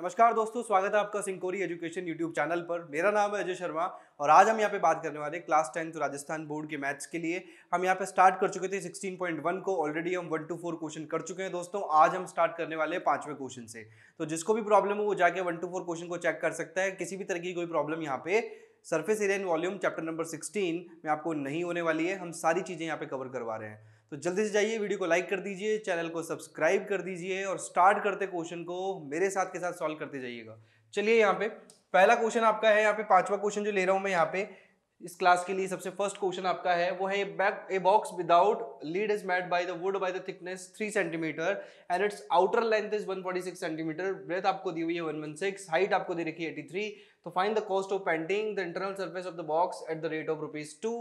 नमस्कार दोस्तों स्वागत है आपका सिंकोरी एजुकेशन यूट्यूब चैनल पर मेरा नाम है अजय शर्मा और आज हम यहाँ पे बात करने वाले क्लास टेंथ तो राजस्थान बोर्ड के मैथ्स के लिए हम यहाँ पे स्टार्ट कर चुके थे 16.1 को ऑलरेडी हम वन टू फोर क्वेश्चन कर चुके हैं दोस्तों आज हम स्टार्ट करने वाले हैं पांचवें क्वेश्चन से तो जिसको भी प्रॉब्लम हो वो जाके वन टू फोर क्वेश्चन को चेक कर सकता है किसी भी तरह की कोई प्रॉब्लम यहाँ पे surface area volume chapter number sixteen में आपको नहीं होने वाली है हम सारी चीज़ें यहाँ पे कवर करवा रहे हैं तो जल्दी से जाइए वीडियो को लाइक कर दीजिए चैनल को सब्सक्राइब कर दीजिए और स्टार्ट करते क्वेश्चन को मेरे साथ के साथ सॉल्व करते जाइएगा चलिए यहाँ पे पहला क्वेश्चन आपका है यहाँ पे पांचवा क्वेश्चन जो ले रहा हूँ मैं यहाँ पे इस क्लास के लिए सबसे फर्स्ट क्वेश्चन आपका है वो है back a box without lid is made by the wood by the thickness three centimeter and its outer length is 146 centimeter breadth आपको दी हुई है 116 हाइट आपको दे रखी है 83 तो find the cost of painting the internal surface of the box at the rate of rupees two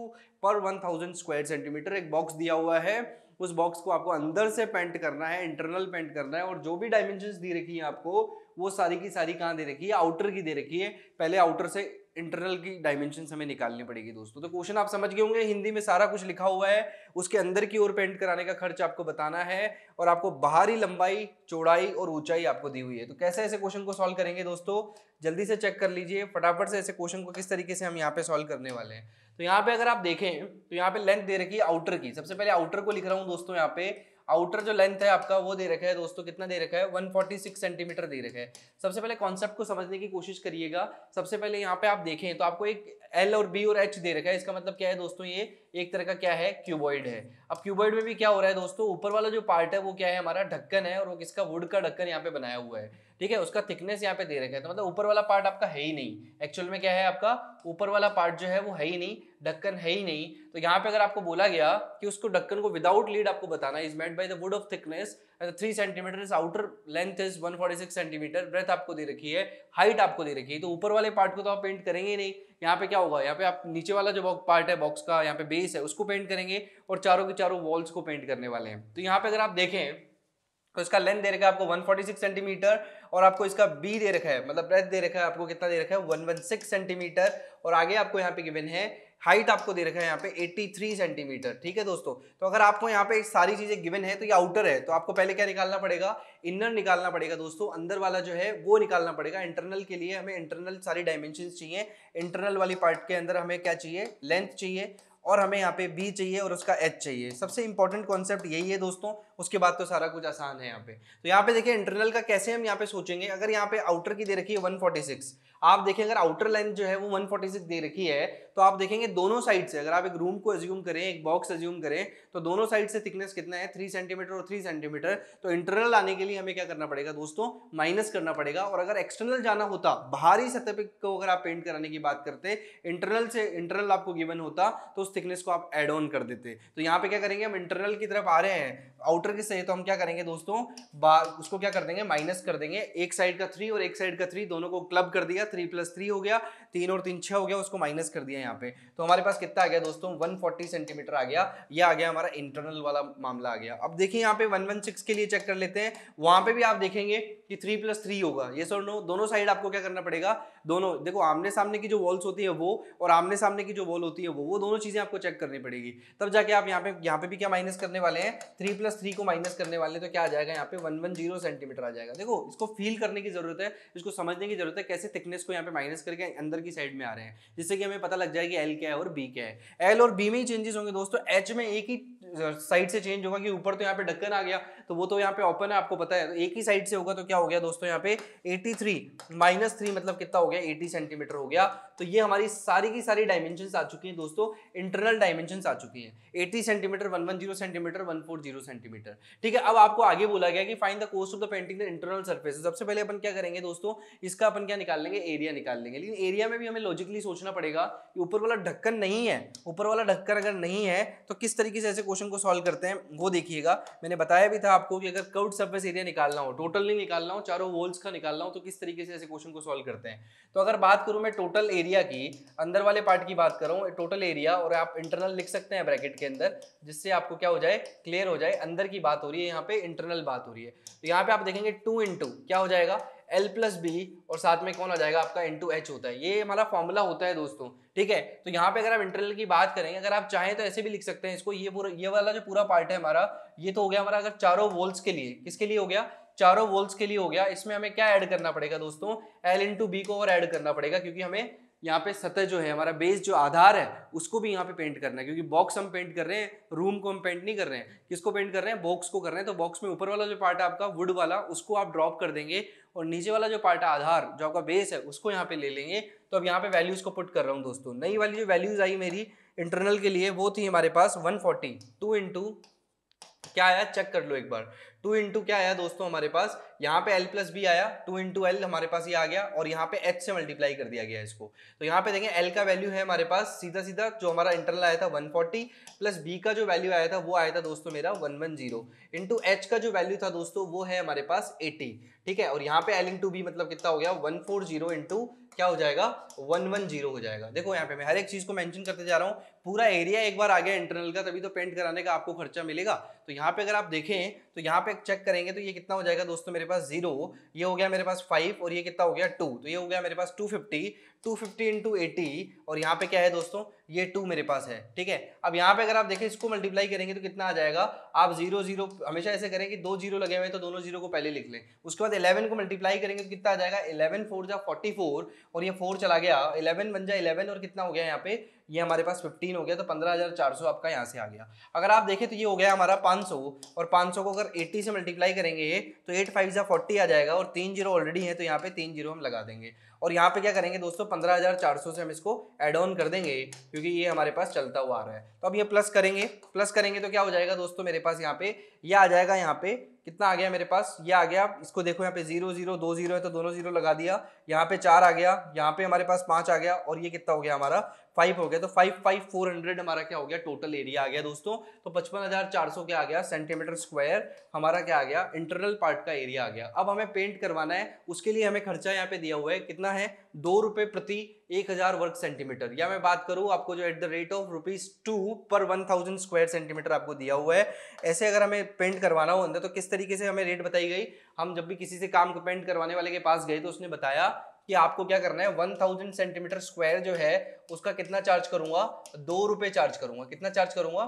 per one square centimeter एक बॉक्स दिया हुआ है उस बॉक्स को आपको अंदर से पेंट करना है इंटरनल पेंट करना है और जो भी डायमेंशन दी रखी है आपको वो सारी की सारी कहाँ दे रखी है आउटर की दे रखी है पहले आउटर से इंटरनल की डायमेंशन हमें निकालनी पड़ेगी दोस्तों तो क्वेश्चन आप समझ गए होंगे हिंदी में सारा कुछ लिखा हुआ है उसके अंदर की ओर पेंट कराने का खर्च आपको बताना है और आपको बाहरी लंबाई चौड़ाई और ऊंचाई आपको दी हुई है तो कैसे ऐसे क्वेश्चन को सॉल्व करेंगे दोस्तों जल्दी से चेक कर लीजिए फटाफट से ऐसे क्वेश्चन को किस तरीके से हम यहाँ पे सॉल्व करने वाले हैं तो यहाँ पे अगर आप देखें तो यहाँ पे लेंथ दे रखी है आउटर की सबसे पहले आउटर को लिख रहा हूँ दोस्तों यहाँ पे आउटर जो लेंथ है आपका वो दे रखा है दोस्तों कितना दे रखा है 146 सेंटीमीटर दे रखा है सबसे पहले कॉन्सेप्ट को समझने की कोशिश करिएगा सबसे पहले यहाँ पे आप देखें तो आपको एक एल और बी और एच दे रखा है इसका मतलब क्या है दोस्तों ये एक तरह का क्या है क्यूबॉइड है अब क्यूबॉइड में भी क्या हो रहा है दोस्तों ऊपर वाला जो पार्ट है वो क्या है हमारा ढक्कन है और वो किसका वुड का ढक्कन यहाँ पे बनाया हुआ है ठीक है उसका थिकनेस यहाँ पे दे रखा है तो मतलब ऊपर वाला पार्ट आपका है ही नहीं एक्चुअल में क्या है आपका ऊपर वाला पार्ट जो है वो है ही नहीं डक्कन है ही नहीं तो यहाँ पे अगर आपको बोला गया कि उसको डक्कन को विदाउट लीड आपको बताना is made by the wood of thickness three centimeter is outer length is 146 centimeter breadth आपको दे रखी है हाइट आपको दे रखी है तो ऊपर वाले पार्ट को तो आप पेंट करेंगे ही नहीं यहाँ पे क्या होगा यहाँ पे आप नीचे वाला जो पार्ट है बॉक्स का यहाँ पे बेस है उसको पेंट करेंगे और चारों के चारों वॉल्स को पेंट करने वाले हैं तो यहाँ पे अगर आप देखें तो इसका लेंथ दे रखा है आपको 146 सेंटीमीटर और आपको इसका बी दे रखा है मतलब ब्रेथ दे रखा है आपको कितना दे रखा है वन वन सिक्स सेंटीमीटर और आगे आपको यहाँ पे गिवन है हाइट आपको दे रखा है यहाँ पे 83 सेंटीमीटर ठीक है दोस्तों तो अगर आपको यहाँ पे सारी चीजें गिवन है तो ये आउटर है तो आपको पहले क्या निकालना पड़ेगा इनर निकालना पड़ेगा दोस्तों अंदर वाला जो है वो निकालना पड़ेगा इंटरनल के लिए हमें इंटरनल सारी डायमेंशन चाहिए इंटरनल वाली पार्ट के अंदर हमें क्या चाहिए लेंथ चाहिए और हमें यहाँ पे बी चाहिए और उसका एच चाहिए सबसे इंपॉर्टेंट कॉन्सेप्ट यही है दोस्तों उसके बाद तो सारा कुछ आसान है यहाँ पे तो यहाँ पे देखिए इंटरनल का कैसे हम यहाँ पे सोचेंगे अगर यहाँ पे आउटर की दे रखी है 146 आप देखें अगर आउटर लेंथ जो है वो 146 दे रखी है तो आप देखेंगे दोनों साइड से अगर आप एक रूम को एज्यूम करें एक बॉक्स एज्यूम करें तो दोनों साइड से थिकनेस कितना है थ्री सेंटीमीटर और थ्री सेंटीमीटर तो इंटरनल आने के लिए हमें क्या करना पड़ेगा दोस्तों माइनस करना पड़ेगा और अगर एक्सटर्नल जाना होता बाहरी सतह पर को अगर आप पेंट कराने की बात करते इंटरनल से इंटरनल आपको गिवन होता तो उस थिकनेस को आप एड ऑन कर देते तो यहाँ पे क्या करेंगे हम इंटरनल की तरफ आ रहे हैं आउटर की सही तो हम क्या करेंगे दोस्तों उसको क्या कर देंगे माइनस कर देंगे एक साइड का थ्री और एक साइड का थ्री दोनों को क्लब कर दिया थ्री प्लस थ्री हो गया तीन और तीन छह हो गया उसको माइनस कर दिया यहाँ पे तो हमारे पास कितना आ गया दोस्तों वन फोर्टी सेंटीमीटर आ गया ये आ गया हमारा इंटरनल वाला मामला आ गया अब देखिए यहाँ पे वन वन सिक्स के लिए चेक कर लेते हैं वहां पे भी आप देखेंगे कि थ्री प्लस थ्री होगा ये सर नो दोनों साइड आपको क्या करना पड़ेगा दोनों देखो आमने सामने की जो वॉल्स होती है वो और आमने सामने की जो वॉल होती है वो वो दोनों चीज़ें आपको चेक करनी पड़ेगी तब जाके आप यहाँ पे यहाँ पे भी क्या माइनस करने वाले हैं थ्री प्लस थ्री को माइनस करने वाले तो क्या आ जाएगा यहाँ पे वन वन जीरो सेंटीमीटर आ जाएगा देखो इसको फील करने की जरूरत है इसको समझने की जरूरत है कैसे थिकनेस को यहाँ पे माइनस करके अंदर की साइड में आ रहे हैं जिससे कि हमें पता लग जाए कि एल क्या है और बी क्या है एल और बी में ही चेंजेस होंगे दोस्तों एच में एक ही साइड से चेंज होगा कि ऊपर तो यहाँ पे ढक्कन आ गया तो वो तो यहाँ पे ओपन है आपको पता है तो एक ही साइड से होगा तो क्या हो गया दोस्तों यहाँ पे 83 थ्री माइनस थ्री मतलब कितना हो गया 80 सेंटीमीटर हो गया तो ये हमारी सारी की सारी डायमेंशन आ चुकी हैं दोस्तों इंटरनल डायमेंशन आ चुकी हैं 80 सेंटीमीटर 110 सेंटीमीटर 140 सेंटीमीटर ठीक है अब आपको आगे बोला गया कि find the cost of the painting internal surface सबसे पहले अपन क्या करेंगे दोस्तों इसका अपन क्या निकाल लेंगे एरिया निकाल लेंगे लेकिन एरिया में भी हमें लॉजिकली सोचना पड़ेगा कि ऊपर वाला ढक्कन नहीं है ऊपर वाला ढक्कन अगर नहीं है तो किस तरीके से ऐसे क्वेश्चन को सॉल्व करते हैं वो देखिएगा मैंने बताया भी था आपको कि अगर कर्व सर्फेस एरिया निकालना हो टोटल नहीं निकालना हो चारों वोल्स का निकालना हो तो किस तरीके से ऐसे क्वेश्चन को सॉल्व करते हैं तो अगर बात करूँ मैं टोटल एरिया की अंदर वाले पार्ट की बात करूँ टोटल एरिया और आप इंटरनल लिख सकते हैं ब्रैकेट के अंदर जिससे आपको क्या हो जाए क्लियर हो जाए अंदर की बात हो रही है यहाँ पे इंटरनल बात हो रही है तो यहाँ पे आप देखेंगे टू इंटू क्या हो जाएगा एल प्लस बी और साथ में कौन आ जाएगा आपका टू एच होता है ये हमारा फॉर्मूला होता है दोस्तों ठीक है तो यहाँ पे अगर आप इंटरनल की बात करेंगे अगर आप चाहें तो ऐसे भी लिख सकते हैं इसको ये पूरा ये वाला जो पूरा पार्ट है हमारा ये तो हो गया हमारा अगर चारों वोल्स के लिए किसके लिए हो गया चारों वोल्ट के लिए हो गया इसमें हमें क्या ऐड करना पड़ेगा दोस्तों एल इंटू बी को और ऐड करना पड़ेगा क्योंकि हमें यहाँ पे सतह जो है हमारा बेस जो आधार है उसको भी यहाँ पे पेंट करना है क्योंकि बॉक्स हम पेंट कर रहे हैं रूम को हम पेंट नहीं कर रहे हैं किसको पेंट कर रहे हैं बॉक्स को कर रहे हैं तो बॉक्स में ऊपर वाला जो पार्ट है आपका वुड वाला उसको आप ड्रॉप कर देंगे और नीचे वाला जो पार्ट है आधार जो आपका बेस है उसको यहाँ पे ले लेंगे तो अब यहाँ पे वैल्यूज़ को पुट कर रहा हूँ दोस्तों नई वाली जो वैल्यूज़ आई मेरी इंटरनल के लिए वो थी हमारे पास वन फोर्टी टू इंटू क्या आया चेक कर लो एक बार टू इंटू क्या आया दोस्तों हमारे पास यहाँ पे एल प्लस बी आया टू इंटू एल हमारे पास ये आ गया और यहाँ पे एच से मल्टीप्लाई कर दिया गया इसको तो यहाँ पे देखें एल का वैल्यू है हमारे पास सीधा सीधा जो हमारा इंटरनल आया था 140 प्लस बी का जो वैल्यू आया था वो आया था दोस्तों मेरा 110 वन जीरो इंटू एच का जो वैल्यू था दोस्तों वो है हमारे पास 80 ठीक है और यहाँ पे एल इंटू बी मतलब कितना हो गया वन फोर जीरो इंटू क्या हो जाएगा वन वन जीरो हो जाएगा देखो यहाँ पे मैं हर एक चीज़ को मेंशन करते जा रहा हूँ पूरा एरिया एक बार आ गया इंटरनल का तभी तो पेंट कराने का आपको खर्चा मिलेगा तो यहाँ पे अगर आप देखें तो यहाँ पे चेक करेंगे तो ये कितना हो जाएगा दोस्तों मेरे पास जीरो ये हो गया मेरे पास फाइव और ये कितना हो गया टू तो ये हो गया मेरे पास two fifty two fifty into eighty और यहाँ पे क्या है दोस्तों ये टू मेरे पास है ठीक है अब यहाँ पे अगर आप देखें इसको मल्टीप्लाई करेंगे तो कितना आ जाएगा आप जीरो जीरो हमेशा ऐसे करें कि दो जीरो लगे हुए तो दोनों जीरो को पहले लिख लें उसके बाद इलेवन को मल्टीप्लाई करेंगे तो कितना आ जाएगा इलेवन फोर जा फोर्टी फोर और ये फोर चला गया इलेवन बन जाए इलेवन और कितना हो गया यहाँ पे ये हमारे पास फिफ्टीन हो गया तो पंद्रह हज़ार चार सौ आपका यहाँ से आ गया अगर आप देखें तो ये हो गया हमारा 500 सौ और 500 सौ को अगर 80 से मल्टीप्लाई करेंगे ये तो एट फाइव ज़ा फोर्टी आ जाएगा और तीन जीरो ऑलरेडी है तो यहाँ पे तीन जीरो हम लगा देंगे और यहाँ पे क्या करेंगे दोस्तों सौ से हम इसको एड ऑन कर देंगे क्योंकि ये हमारे पास चलता हुआ आ रहा है तो अब ये प्लस करेंगे प्लस करेंगे तो क्या हो जाएगा दोस्तों मेरे पास यहाँ पे ये यह आ जाएगा यहाँ पे कितना आ गया मेरे पास ये आ गया इसको देखो यहाँ पे जीरो जीरो दो जीरो है तो दोनों जीरो लगा दिया यहाँ पे चार आ गया यहाँ पे हमारे पास पांच आ गया और ये कितना हो गया हमारा फाइव हो गया तो फाइव फाइव फोर हंड्रेड हमारा क्या हो गया टोटल एरिया आ गया दोस्तों तो पचपन हज़ार चार सौ क्या आ गया सेंटीमीटर स्क्वायर हमारा क्या आ गया इंटरनल पार्ट का एरिया आ गया अब हमें पेंट करवाना है उसके लिए हमें खर्चा यहाँ पे दिया हुआ है कितना कितना है दो रुपए प्रति एक हज़ार वर्ग सेंटीमीटर या मैं बात करूं आपको जो at the rate of rupees two per one thousand square centimeter आपको दिया हुआ है ऐसे अगर हमें पेंट करवाना हो अंदर तो किस तरीके से हमें रेट बताई गई हम जब भी किसी से काम को पेंट करवाने वाले के पास गए तो उसने बताया कि आपको क्या करना है वन थाउजेंड सेंटीमीटर स्क्वायर जो है उसका कितना चार्ज करूंगा दो रुपए चार्ज करूंगा कितना चार्ज करूंगा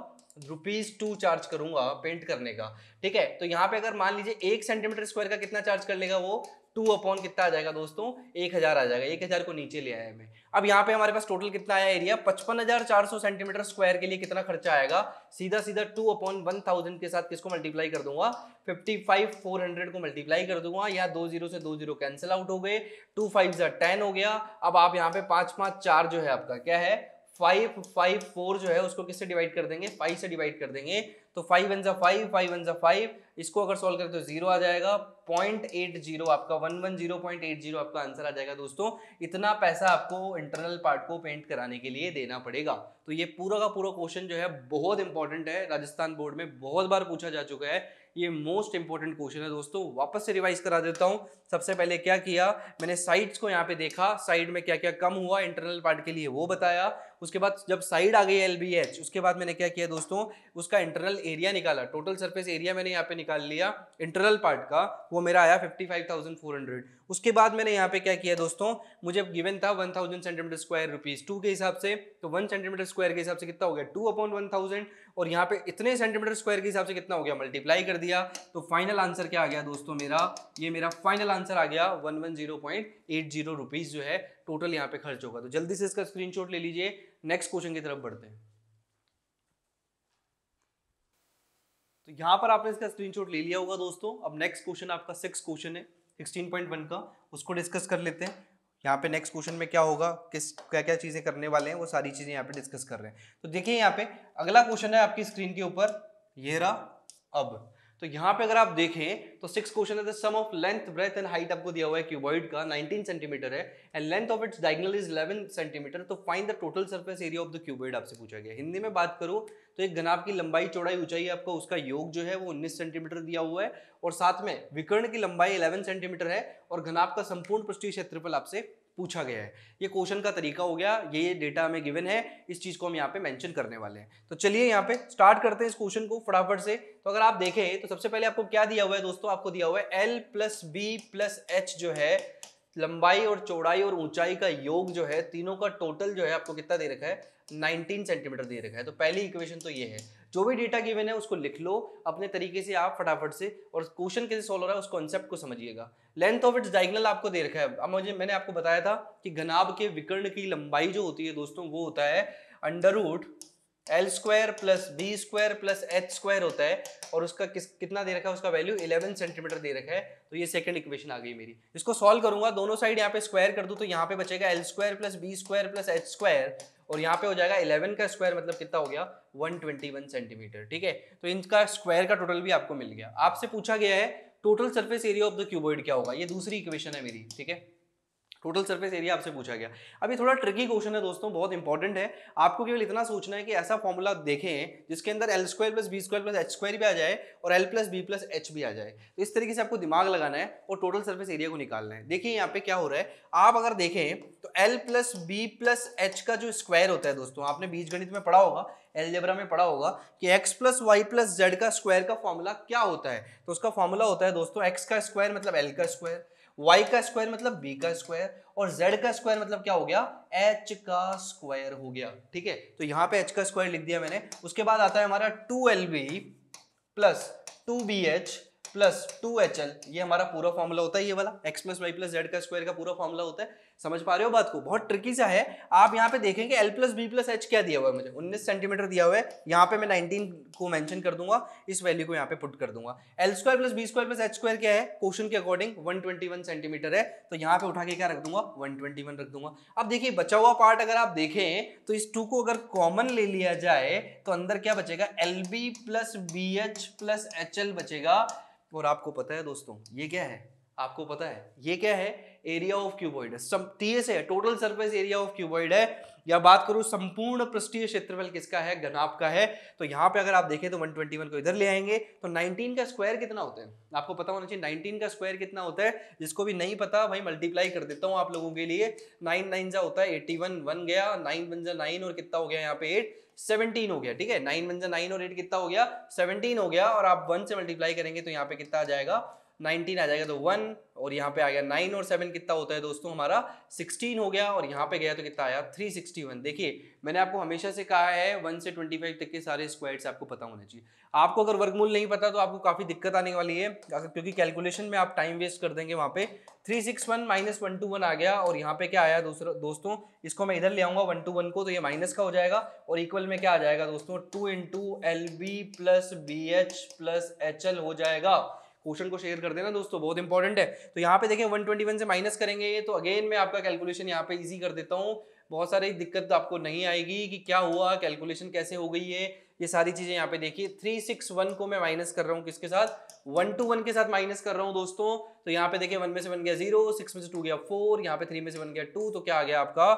रुपीज टू चार्ज करूंगा पेंट करने का ठीक है तो यहाँ पे अगर मान लीजिए एक सेंटीमीटर स्क्वायर का कितना चार्ज कर लेगा वो टू अपॉन कितना आ जाएगा दोस्तों एक हजार आ जाएगा एक हजार को नीचे ले आया मैं अब यहाँ पे हमारे पास टोटल कितना आया एरिया पचपन हजार चार सौ सेंटीमीटर स्क्वायर के लिए कितना खर्चा आएगा सीधा सीधा टू अपॉन वन थाउजेंड के साथ किसको मल्टीप्लाई कर दूंगा फिफ्टी फाइव फोर हंड्रेड को मल्टीप्लाई कर दूंगा या दो जीरो से दो जीरो कैंसिल आउट हो गए टू फाइव जार टेन हो गया अब आप यहाँ पे पांच पांच चार जो है आपका क्या है फाइव फाइव फोर जो है उसको किससे डिवाइड कर देंगे फाइव से डिवाइड कर देंगे तो फाइव वन जो फाइव फाइव वन जो फाइव इसको अगर सॉल्व करें तो जीरो आ जाएगा पॉइंट एट जीरो आपका one one zero point eight zero आपका आंसर आ जाएगा दोस्तों इतना पैसा आपको इंटरनल पार्ट को पेंट कराने के लिए देना पड़ेगा तो ये पूरा का पूरा क्वेश्चन जो है बहुत इंपॉर्टेंट है राजस्थान बोर्ड में बहुत बार पूछा जा चुका है ये मोस्ट इंपॉर्टेंट क्वेश्चन है दोस्तों वापस से रिवाइज करा देता हूँ सबसे पहले क्या किया मैंने साइड्स को यहाँ पे देखा साइड में क्या क्या कम हुआ इंटरनल पार्ट के लिए वो बताया उसके बाद जब साइड आ गई एल उसके बाद मैंने क्या किया दोस्तों उसका इंटरनल एरिया निकाला टोटल सर्फेस एरिया मैंने यहाँ पे निकाला निकाल लिया इंटरनल पार्ट का वो मेरा आया 55,400 उसके बाद मैंने यहाँ पे क्या किया दोस्तों मुझे गिवन था 1000 सेंटीमीटर स्क्वायर रुपीज़ टू के हिसाब से तो 1 सेंटीमीटर स्क्वायर के हिसाब से कितना हो गया टू अपॉन वन थाउजेंड और यहाँ पे इतने सेंटीमीटर स्क्वायर के हिसाब से कितना हो गया मल्टीप्लाई कर दिया तो फाइनल आंसर क्या आ गया दोस्तों मेरा ये मेरा फाइनल आंसर आ गया one one zero point eight zero rupees जो है टोटल यहाँ पे खर्च होगा तो जल्दी से इसका स्क्रीनशॉट ले लीजिए नेक्स्ट क्वेश्चन की तरफ बढ़ते हैं तो यहाँ पर आपने इसका स्क्रीनशॉट ले लिया होगा दोस्तों अब नेक्स्ट क्वेश्चन आपका सिक्स क्वेश्चन है सिक्सटीन पॉइंट वन का उसको डिस्कस कर लेते हैं यहाँ पे नेक्स्ट क्वेश्चन में क्या होगा किस क्या क्या चीज़ें करने वाले हैं वो सारी चीज़ें यहाँ पे डिस्कस कर रहे हैं तो देखिए यहाँ पे अगला क्वेश्चन है आपकी स्क्रीन के ऊपर ये रहा अब तो यहाँ पे अगर आप देखें तो सिक्स क्वेश्चन है sum of length breadth and height आपको दिया हुआ है क्यूबॉइड का 19 सेंटीमीटर है and length of its diagonal is 11 centimeter तो find the total surface area of the cuboid आपसे पूछा गया हिंदी में बात करो तो एक घनाब की लंबाई चौड़ाई ऊंचाई आपका उसका योग जो है वो उन्नीस सेंटीमीटर दिया हुआ है और साथ में विकर्ण की लंबाई इलेवन सेंटीमीटर है और घनाब का संपूर्ण पृष्ठीय क्षेत्रफल आपसे पूछा गया है ये क्वेश्चन का तरीका हो गया ये डेटा हमें गिवन है इस चीज़ को हम यहाँ पे मेंशन करने वाले हैं तो चलिए यहाँ पे स्टार्ट करते हैं इस क्वेश्चन को फटाफट से तो अगर आप देखें तो सबसे पहले आपको क्या दिया हुआ है दोस्तों आपको दिया हुआ है L plus B plus H जो है लंबाई और चौड़ाई और ऊंचाई का योग जो है तीनों का टोटल जो है आपको कितना दे रखा है 19 सेंटीमीटर दे रखा है तो पहली इक्वेशन तो ये है जो भी डेटा गिवन है उसको लिख लो अपने तरीके से आप फटाफट से और क्वेश्चन कैसे सॉल्व हो रहा है उस कॉन्सेप्ट को समझिएगा लेंथ ऑफ इट्स डाइगनल आपको दे रखा है अब मुझे मैंने आपको बताया था कि घनाब के विकर्ण की लंबाई जो होती है दोस्तों वो होता है under root L square plus B square plus H square होता है और उसका किस कितना दे रखा है उसका वैल्यू 11 सेंटीमीटर दे रखा है तो ये सेकंड इक्वेशन आ गई मेरी इसको सॉल्व करूंगा दोनों साइड यहाँ पे स्क्वायर कर दूं तो यहाँ पे बचेगा L square plus B square plus H square और यहाँ पे हो जाएगा 11 का स्क्वायर मतलब कितना हो गया 121 सेंटीमीटर ठीक है तो इनका स्क्वायर का टोटल भी आपको मिल गया आपसे पूछा गया है total surface area of the cuboid क्या होगा ये दूसरी इक्वेशन है मेरी ठीक है टोटल सरफेस एरिया आपसे पूछा गया अब ये थोड़ा ट्रिकी क्वेश्चन है दोस्तों बहुत इंपॉर्टेंट है आपको केवल इतना सोचना है कि ऐसा फॉर्मूला देखें जिसके अंदर L square plus B square plus H square भी आ जाए और L plus B plus H भी आ जाए तो इस तरीके से आपको दिमाग लगाना है और टोटल सर्फेस एरिया को निकालना है देखिए यहाँ पे क्या हो रहा है आप अगर देखें तो L plus B plus H का जो स्क्वायर होता है दोस्तों आपने बीज गणित में पढ़ा होगा एलजेब्रा में पढ़ा होगा कि X plus Y plus Z का स्क्वायर का फॉर्मूला क्या होता है तो उसका फॉर्मूला होता है दोस्तों एक्स का स्क्वायर मतलब एल का स्क्वायर वाई का स्क्वायर मतलब बी का स्क्वायर और जेड का स्क्वायर मतलब क्या हो गया एच का स्क्वायर हो गया ठीक है तो यहां पे एच का स्क्वायर लिख दिया मैंने उसके बाद आता है हमारा two L B plus two B H plus two H L ये हमारा पूरा फॉर्मूला होता है ये वाला X plus Y plus Z का स्क्वायर का पूरा फॉर्मूला होता है समझ पा रहे हो बात को बहुत ट्रिकी सा है आप यहाँ पे देखेंगे L plus B plus H क्या दिया हुआ है मुझे 19 सेंटीमीटर दिया हुआ है यहाँ पे मैं 19 को मेंशन कर दूंगा इस वैल्यू को यहाँ पे पुट कर दूंगा L square plus B square plus H square क्या है क्वेश्चन के अकॉर्डिंग वन सेंटीमीटर है तो यहाँ पे उठा के क्या रख दूंगा वन रख दूंगा अब देखिए बचा हुआ पार्ट अगर आप देखें तो इस टू को अगर कॉमन ले लिया जाए तो अंदर क्या बचेगा L B plus B H plus H L बचेगा और आपको पता है दोस्तों ये क्या है आपको पता है ये क्या है एरिया ऑफ क्यूबॉइड है total surface area of cuboid है या बात करूं संपूर्ण पृष्ठीय क्षेत्रफल किसका है घनाभ का है तो यहां पे अगर आप देखें तो 121 को इधर ले आएंगे तो 19 का स्क्वायर कितना होता है आपको पता होना चाहिए 19 का स्क्वायर कितना होता है जिसको भी नहीं पता भाई मल्टीप्लाई कर देता हूँ आप लोगों के लिए नाइन नाइन जा होता है एट्टी वन वन गया नाइन वन जा नाइन और कितना हो गया यहाँ पे एट 17 हो गया ठीक है नाइन वन नाइन और एट कितना हो गया 17 हो गया और आप वन से मल्टीप्लाई करेंगे तो यहाँ पे कितना आ जाएगा नाइनटीन आ जाएगा तो वन और यहाँ पे आ गया नाइन और सेवन कितना होता है दोस्तों हमारा सिक्सटीन हो गया और यहाँ पे गया तो कितना आया थ्री सिक्सटी वन देखिए मैंने आपको हमेशा से कहा है वन से ट्वेंटी फाइव तक के सारे स्क्वायर्स आपको पता होना चाहिए आपको अगर वर्गमूल नहीं पता तो आपको काफ़ी दिक्कत आने वाली है क्योंकि कैलकुलेशन में आप टाइम वेस्ट कर देंगे वहाँ पे three six one minus one two one आ गया और यहाँ पे क्या आया दूसरा दोस्तों इसको मैं इधर ले आऊँगा वन टू वन को तो ये माइनस का हो जाएगा और इक्वल में क्या आ जाएगा दोस्तों two into L B plus B H plus H L हो जाएगा क्वेश्चन को शेयर कर देना दोस्तों बहुत इंपॉर्टेंट है तो यहाँ पे देखें 121 से माइनस करेंगे ये तो अगेन मैं आपका कैलकुलेशन यहाँ पे इजी कर देता हूँ बहुत सारी दिक्कत तो आपको नहीं आएगी कि क्या हुआ कैलकुलेशन कैसे हो गई है ये सारी चीज़ें यहाँ पे देखिए थ्री सिक्स वन को मैं माइनस कर रहा हूँ किसके साथ वन टू वन के साथ माइनस कर रहा हूँ दोस्तों तो यहाँ पे देखिए वन में से वन गया जीरो सिक्स में से टू गया फोर यहाँ पे थ्री में से वन गया टू तो क्या आ गया आपका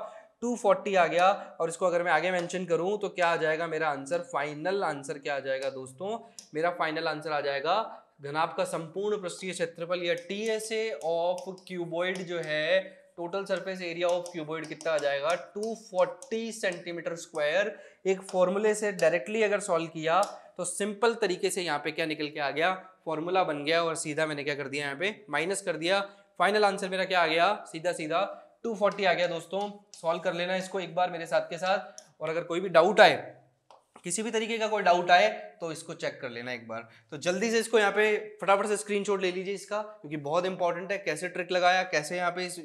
240 आ गया और इसको अगर मैं आगे मेंशन करूं तो क्या आ जाएगा मेरा आंसर फाइनल आंसर क्या आ जाएगा दोस्तों मेरा फाइनल आंसर आ जाएगा देन आपका संपूर्ण पृष्ठीय क्षेत्रफल या T S A of cuboid जो है total surface area of cuboid कितना आ जाएगा 240 सेंटीमीटर स्क्वायर एक फॉर्मूले से डायरेक्टली अगर सॉल्व किया तो सिंपल तरीके से यहाँ पे क्या निकल के आ गया फॉर्मूला बन गया और सीधा मैंने क्या कर दिया यहाँ पे माइनस कर दिया फाइनल आंसर मेरा क्या आ गया सीधा सीधा 240 आ गया दोस्तों सॉल्व कर लेना इसको एक बार मेरे साथ के साथ और अगर कोई भी डाउट आए किसी भी तरीके का कोई डाउट आए तो इसको चेक कर लेना एक बार तो जल्दी से इसको यहाँ पे फटाफट से स्क्रीनशॉट ले लीजिए इसका क्योंकि बहुत इंपॉर्टेंट है कैसे ट्रिक लगाया कैसे यहाँ पे इस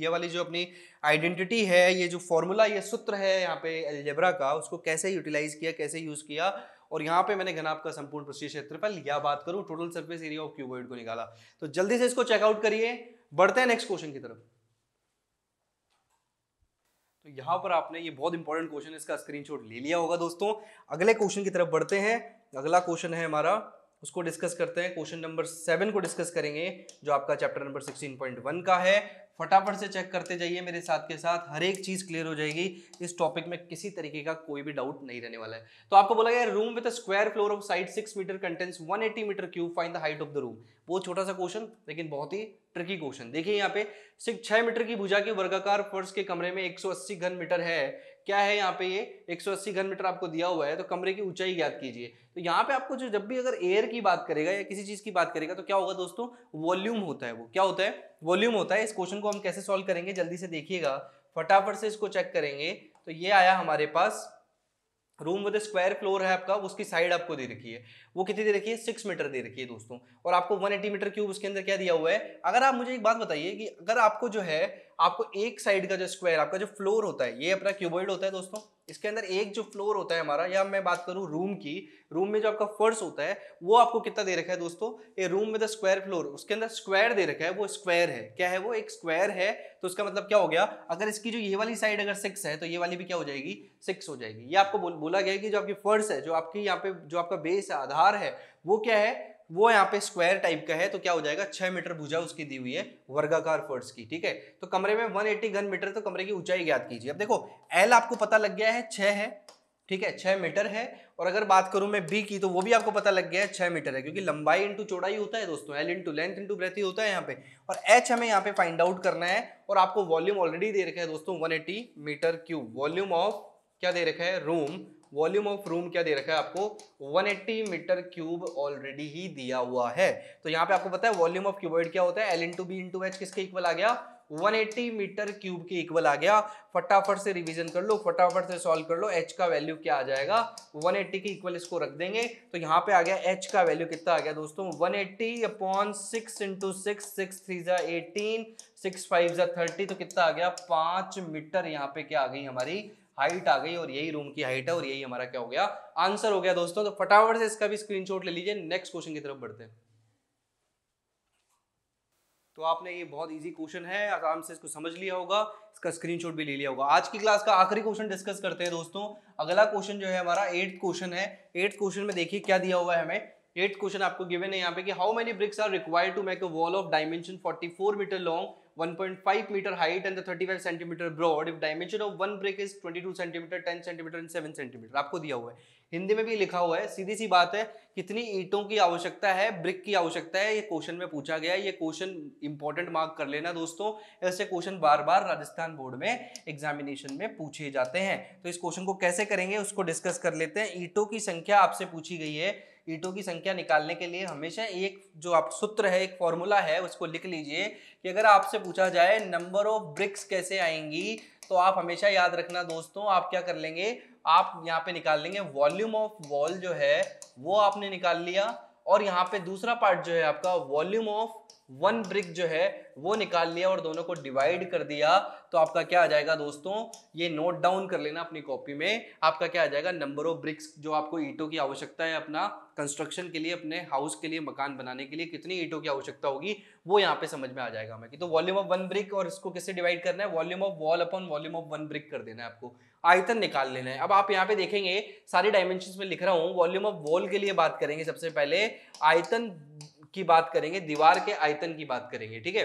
ये वाली जो अपनी आइडेंटिटी है ये जो फॉर्मूला ये सूत्र है यहाँ पे एलजेब्रा का उसको कैसे यूटिलाइज किया कैसे यूज़ किया और यहाँ पे मैंने घनाप का संपूर्ण पृष्ठीय क्षेत्रफल या बात करूँ total surface area of cuboid को निकाला तो जल्दी से इसको चेकआउट करिए बढ़ते हैं नेक्स्ट क्वेश्चन की तरफ तो पर आपने ये बहुत इंपॉर्टेंट क्वेश्चन इसका स्क्रीनशॉट ले लिया होगा दोस्तों अगले क्वेश्चन की तरफ बढ़ते हैं अगला क्वेश्चन है हमारा उसको डिस्कस करते हैं क्वेश्चन नंबर सेवन को डिस्कस करेंगे जो आपका chapter number sixteen point one का है फटाफट से चेक करते जाइए मेरे साथ के साथ हर एक चीज़ क्लियर हो जाएगी इस टॉपिक में किसी तरीके का कोई भी डाउट नहीं रहने वाला है तो आपको बोला गया room with square floor of side six meter contains one eighty meter cube find the height of the room बहुत छोटा सा क्वेश्चन लेकिन बहुत ही ट्रिकी क्वेश्चन देखिए यहाँ पे सिक्स छह मीटर की भुजा के वर्गाकार फर्श के कमरे में एक सौ अस्सी घन मीटर है क्या है यहाँ पे ये 180 घन मीटर आपको दिया हुआ है तो कमरे की ऊंचाई याद कीजिए तो यहाँ पे आपको जो जब भी अगर एयर की बात करेगा या किसी चीज़ की बात करेगा तो क्या होगा दोस्तों वॉल्यूम होता है वो क्या होता है वॉल्यूम होता है इस क्वेश्चन को हम कैसे सॉल्व करेंगे जल्दी से देखिएगा फटाफट से इसको चेक करेंगे तो ये आया हमारे पास रूम विद स्क्वायर फ्लोर है आपका उसकी साइड आपको दे रखी है वो कितनी दे रखी है सिक्स मीटर दे रखी है दोस्तों और आपको वन एटी मीटर क्यूब उसके अंदर क्या दिया हुआ है अगर आप मुझे एक बात बताइए कि अगर आपको जो है आपको एक साइड का जो स्क्वायर आपका जो फ्लोर होता है ये अपना क्यूबॉइड होता है दोस्तों इसके अंदर एक जो फ्लोर होता है हमारा या मैं बात करूं रूम की रूम में जो आपका फर्श होता है वो आपको कितना दे रखा है दोस्तों ये रूम में द स्क्वायर फ्लोर उसके अंदर स्क्वायर दे रखा है वो स्क्वायर है क्या है वो एक स्क्वायर है तो उसका मतलब क्या हो गया अगर इसकी जो ये वाली साइड अगर सिक्स है तो ये वाली भी क्या हो जाएगी सिक्स हो जाएगी ये आपको बोला गया कि जो आपकी फर्श है जो आपकी यहाँ पे जो आपका बेस है आधार है वो क्या है वो यहाँ पे स्क्वायर टाइप का है तो क्या हो जाएगा छह मीटर भुजा उसकी दी हुई है वर्गाकार फोर्स की ठीक है तो कमरे में 180 घन मीटर तो कमरे की ऊंचाई ज्ञात कीजिए अब देखो एल आपको पता लग गया है छह है ठीक है छह मीटर है और अगर बात करूं मैं बी की तो वो भी आपको पता लग गया है छह मीटर है क्योंकि लंबाई इंटू चौड़ाई होता है दोस्तों L into length into breadth ही होता है यहाँ पे और एच हमें यहाँ पे फाइंड आउट करना है और आपको वॉल्यूम ऑलरेडी दे रखा है दोस्तों 180 मीटर क्यूब वॉल्यूम ऑफ क्या दे रखा है रूम वॉल्यूम ऑफ रूम क्या दे रखा है आपको 180 मीटर क्यूब ऑलरेडी ही दिया हुआ है तो यहाँ पे आपको पता है वॉल्यूम ऑफ क्यूबॉइड क्या होता है L into B into H किसके इक्वल आ गया 180 मीटर क्यूब के इक्वल आ गया फटाफट से रिवीजन कर लो फटाफट से सॉल्व कर लो एच का वैल्यू क्या आ जाएगा 180 के इक्वल इसको रख देंगे तो यहाँ पे आ गया एच का वैल्यू कितना आ गया दोस्तों 180 upon 6 into six six three ज़ा एटीन सिक्स फाइव ज़ा थर्टी तो कितना आ गया पाँच मीटर यहाँ पे क्या आ गई हमारी हाइट आ गई और यही रूम की हाइट है और यही हमारा क्या हो गया आंसर हो गया दोस्तों तो फटाफट से इसका भी स्क्रीनशॉट ले लीजिए नेक्स्ट क्वेश्चन की तरफ बढ़ते हैं तो आपने ये बहुत इजी क्वेश्चन है आराम से इसको समझ लिया होगा इसका स्क्रीनशॉट भी ले लिया होगा आज की क्लास का आखिरी क्वेश्चन डिस्कस करते हैं दोस्तों अगला क्वेश्चन जो है हमारा एट्थ क्वेश्चन है एट्थ क्वेश्चन में देखिए क्या दिया हुआ है हमें एट्थ क्वेश्चन आपको गिवन है यहाँ पे कि how many bricks are required to make a wall of dimension 44 metre long 1.5 meter height and the 35 centimeter broad if dimension of one brick is 22 centimeter 10 centimeter and 7 centimeter आपको दिया हुआ है हिंदी में भी लिखा हुआ है सीधी सी बात है कितनी ईंटों की आवश्यकता है ब्रिक की आवश्यकता है ये क्वेश्चन में पूछा गया है ये क्वेश्चन इंपॉर्टेंट मार्क कर लेना दोस्तों ऐसे क्वेश्चन बार बार राजस्थान बोर्ड में एग्जामिनेशन में पूछे जाते हैं तो इस क्वेश्चन को कैसे करेंगे उसको डिस्कस कर लेते हैं ईंटों की संख्या आपसे पूछी गई है ईटों की संख्या निकालने के लिए हमेशा एक जो आप सूत्र है एक फॉर्मूला है उसको लिख लीजिए कि अगर आपसे पूछा जाए नंबर ऑफ ब्रिक्स कैसे आएंगी तो आप हमेशा याद रखना दोस्तों आप क्या कर लेंगे आप यहाँ पे निकाल लेंगे वॉल्यूम ऑफ वॉल जो है वो आपने निकाल लिया और यहाँ पे दूसरा पार्ट जो है आपका वॉल्यूम ऑफ वन ब्रिक जो है वो निकाल लिया और दोनों को डिवाइड कर दिया तो आपका क्या आ जाएगा दोस्तों ये नोट डाउन कर लेना अपनी कॉपी में आपका क्या आ जाएगा नंबर ऑफ ब्रिक्स जो आपको ईटों की आवश्यकता है अपना कंस्ट्रक्शन के लिए अपने हाउस के लिए मकान बनाने के लिए कितनी ईटों की आवश्यकता होगी वो यहाँ पे समझ में आ जाएगा हमें कि तो वॉल्यूम ऑफ वन ब्रिक और इसको किससे डिवाइड करना है volume of wall upon volume of one brick कर देना है आपको आयतन निकाल लेना है अब आप यहाँ पे देखेंगे सारे डायमेंशन में लिख रहा हूँ वॉल्यूम ऑफ वॉल के लिए बात करेंगे सबसे पहले आयतन की बात करेंगे दीवार के आयतन की बात करेंगे ठीक है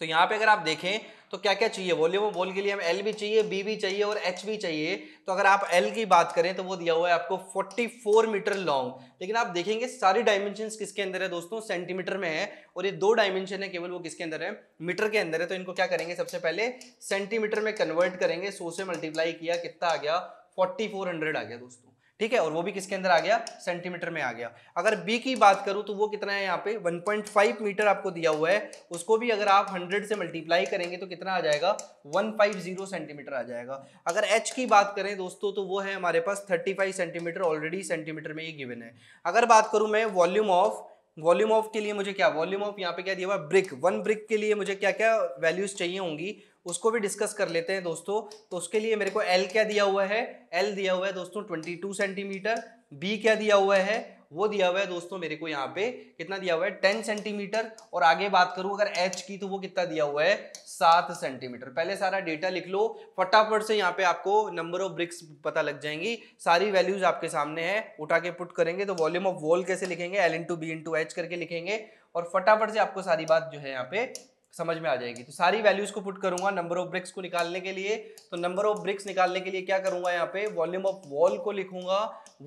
तो यहाँ पे अगर आप देखें तो क्या क्या चाहिए वॉल्यूम ऑफ बोल के लिए हमें एल भी चाहिए बी भी चाहिए और एच भी चाहिए तो अगर आप एल की बात करें तो वो दिया हुआ है आपको 44 मीटर लॉन्ग लेकिन आप देखेंगे सारी डायमेंशन किसके अंदर है दोस्तों सेंटीमीटर में है और ये दो डायमेंशन है केवल वो किसके अंदर है मीटर के अंदर है तो इनको क्या करेंगे सबसे पहले सेंटीमीटर में कन्वर्ट करेंगे सो से मल्टीप्लाई किया कितना आ गया फोर्टी आ गया दोस्तों ठीक है और वो भी किसके अंदर आ गया सेंटीमीटर में आ गया अगर बी की बात करूं तो वो कितना है यहाँ पे 1.5 मीटर आपको दिया हुआ है उसको भी अगर आप 100 से मल्टीप्लाई करेंगे तो कितना आ जाएगा 150 सेंटीमीटर आ जाएगा अगर एच की बात करें दोस्तों तो वो है हमारे पास 35 सेंटीमीटर ऑलरेडी सेंटीमीटर में ये गिवन है अगर बात करूँ मैं वॉल्यूम ऑफ वॉल्यूम ऑफ के लिए मुझे क्या वॉल्यूम ऑफ यहाँ पे क्या दिया हुआ ब्रिक वन ब्रिक के लिए मुझे क्या क्या वैल्यूज चाहिए होंगी उसको भी डिस्कस कर लेते हैं दोस्तों तो उसके लिए मेरे को एल क्या दिया हुआ है एल दिया हुआ है दोस्तों ट्वेंटी टू सेंटीमीटर बी क्या दिया हुआ है वो दिया हुआ है दोस्तों मेरे को यहाँ पे कितना दिया हुआ है टेन सेंटीमीटर और आगे बात करूँ अगर एच की तो वो कितना दिया हुआ है सात सेंटीमीटर पहले सारा डेटा लिख लो फटाफट से यहाँ पे आपको नंबर ऑफ ब्रिक्स पता लग जाएंगी सारी वैल्यूज आपके सामने है उठा के पुट करेंगे तो वॉल्यूम ऑफ वॉल कैसे लिखेंगे L into B into H करके लिखेंगे और फटाफट से आपको सारी बात जो है यहाँ पे समझ में आ जाएगी तो सारी वैल्यूज को पुट करूंगा नंबर ऑफ ब्रिक्स को निकालने के लिए तो नंबर ऑफ ब्रिक्स निकालने के लिए क्या करूंगा यहाँ पे वॉल्यूम ऑफ वॉल को लिखूंगा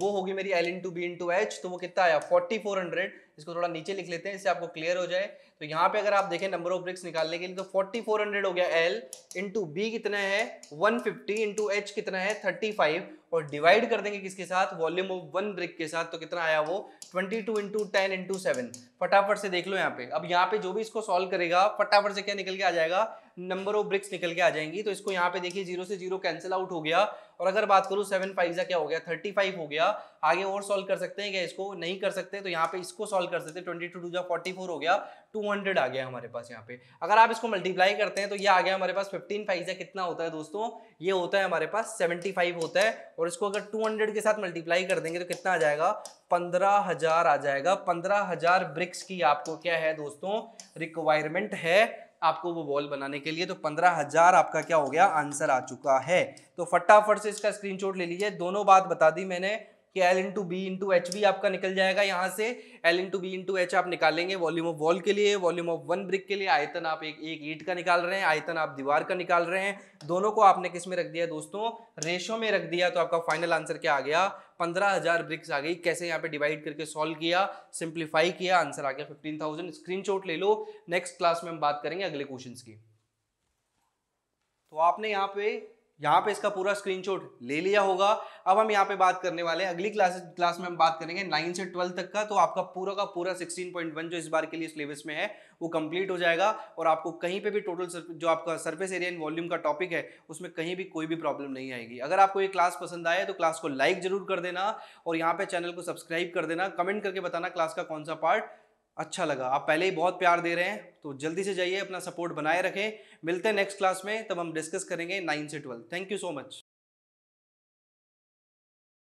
वो होगी मेरी L into B into H तो वो कितना आया फोर्टी फोर हंड्रेड इसको थोड़ा नीचे लिख लेते हैं इससे आपको क्लियर हो जाए तो यहाँ पे अगर आप देखें नंबर ऑफ ब्रिक्स निकालने के लिए तो फोर्टी फोर हंड्रेड हो गया एल इंटू बी कितना है वन फिफ्टी इंटू एच कितना है थर्टी फाइव और डिवाइड कर देंगे किसके साथ वॉल्यूम ऑफ वन ब्रिक के साथ तो कितना आया वो 22 two into ten into seven फटाफट से देख लो यहाँ पे अब यहाँ पे जो भी इसको सॉल्व करेगा फटाफट से क्या निकल के आ जाएगा नंबर ऑफ ब्रिक्स निकल के आ जाएंगी तो इसको यहाँ पे देखिए जीरो से जीरो कैंसिल आउट हो गया और अगर बात करूँ सेवन फाइव क्या हो गया थर्टी फाइव हो गया आगे और सॉल्व कर सकते हैं क्या इसको नहीं कर सकते तो यहाँ पे इसको सॉल्व कर सकते ट्वेंटी टू टू जो फोर्टी फोर हो गया टू हंड्रेड आ गया हमारे पास यहाँ पे अगर आप इसको मल्टीप्लाई करते हैं तो ये आ गया हमारे पास फिफ्टीन फाइव कितना होता है दोस्तों ये होता है हमारे पास सेवेंटी फाइव होता है और इसको अगर टू हंड्रेड के साथ मल्टीप्लाई कर देंगे तो कितना आ जाएगा पंद्रह हजार आ जाएगा पंद्रह हजार ब्रिक्स की आपको क्या है दोस्तों रिक्वायरमेंट है आपको वो वॉल बनाने के लिए तो पंद्रह हजार आपका क्या हो गया आंसर आ चुका है तो फटाफट से इसका स्क्रीनशॉट ले लीजिए दोनों बात बता दी मैंने कि L into B into H भी आपका निकल जाएगा यहाँ से L into B into H आप निकालेंगे वॉल्यूम ऑफ वॉल के लिए वॉल्यूम ऑफ वन ब्रिक के लिए आयतन आप एक एक ईट का निकाल रहे हैं आयतन आप दीवार का निकाल रहे हैं दोनों को आपने किस में रख दिया दोस्तों रेशो में रख दिया तो आपका फाइनल आंसर क्या आ गया पंद्रह हजार ब्रिक्स आ गई कैसे यहाँ पे डिवाइड करके सॉल्व किया सिंप्लीफाई किया आंसर आ गया फिफ्टीन थाउजेंड स्क्रीन ले लो नेक्स्ट क्लास में हम बात करेंगे अगले क्वेश्चन की तो आपने यहाँ पे यहाँ पे इसका पूरा स्क्रीनशॉट ले लिया होगा अब हम यहाँ पे बात करने वाले हैं अगली क्लास क्लास में हम बात करेंगे नाइन से ट्वेल्थ तक का तो आपका पूरा का पूरा 16.1 जो इस बार के लिए सिलेबस में है वो कंप्लीट हो जाएगा और आपको कहीं पे भी टोटल जो आपका सरफेस एरिया एंड वॉल्यूम का टॉपिक है उसमें कहीं भी कोई भी प्रॉब्लम नहीं आएगी अगर आपको ये क्लास पसंद आए तो क्लास को लाइक जरूर कर देना और यहाँ पे चैनल को सब्सक्राइब कर देना कमेंट करके बताना क्लास का कौन सा पार्ट अच्छा लगा आप पहले ही बहुत प्यार दे रहे हैं तो जल्दी से जाइए अपना सपोर्ट बनाए रखें मिलते हैं नेक्स्ट क्लास में तब हम डिस्कस करेंगे नाइन से twelfth thank you so much